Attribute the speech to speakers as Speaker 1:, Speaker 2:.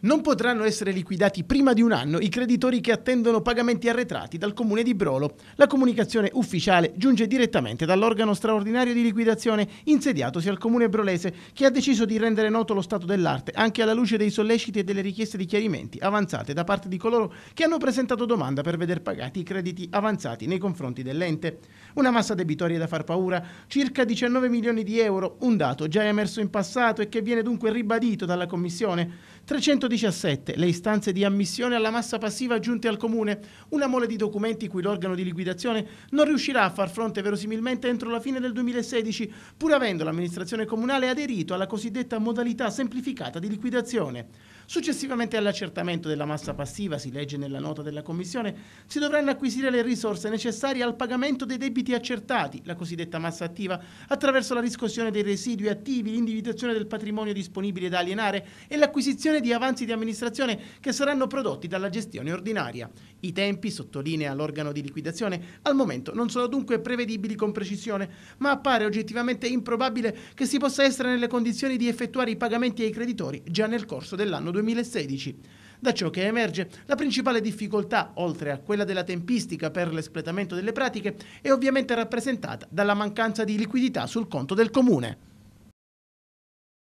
Speaker 1: Non potranno essere liquidati prima di un anno i creditori che attendono pagamenti arretrati dal comune di Brolo. La comunicazione ufficiale giunge direttamente dall'organo straordinario di liquidazione insediatosi al comune brolese che ha deciso di rendere noto lo stato dell'arte anche alla luce dei solleciti e delle richieste di chiarimenti avanzate da parte di coloro che hanno presentato domanda per veder pagati i crediti avanzati nei confronti dell'ente. Una massa debitoria da far paura, circa 19 milioni di euro, un dato già emerso in passato e che viene dunque ribadito dalla Commissione. 300 117. Le istanze di ammissione alla massa passiva giunte al Comune. Una mole di documenti cui l'organo di liquidazione non riuscirà a far fronte verosimilmente entro la fine del 2016, pur avendo l'amministrazione comunale aderito alla cosiddetta modalità semplificata di liquidazione. Successivamente all'accertamento della massa passiva, si legge nella nota della Commissione, si dovranno acquisire le risorse necessarie al pagamento dei debiti accertati, la cosiddetta massa attiva, attraverso la riscossione dei residui attivi, l'individuazione del patrimonio disponibile da alienare e l'acquisizione di avanzi avanzi di amministrazione che saranno prodotti dalla gestione ordinaria. I tempi, sottolinea l'organo di liquidazione, al momento non sono dunque prevedibili con precisione, ma appare oggettivamente improbabile che si possa essere nelle condizioni di effettuare i pagamenti ai creditori già nel corso dell'anno 2016. Da ciò che emerge, la principale difficoltà, oltre a quella della tempistica per l'espletamento delle pratiche, è ovviamente rappresentata dalla mancanza di liquidità sul conto del comune.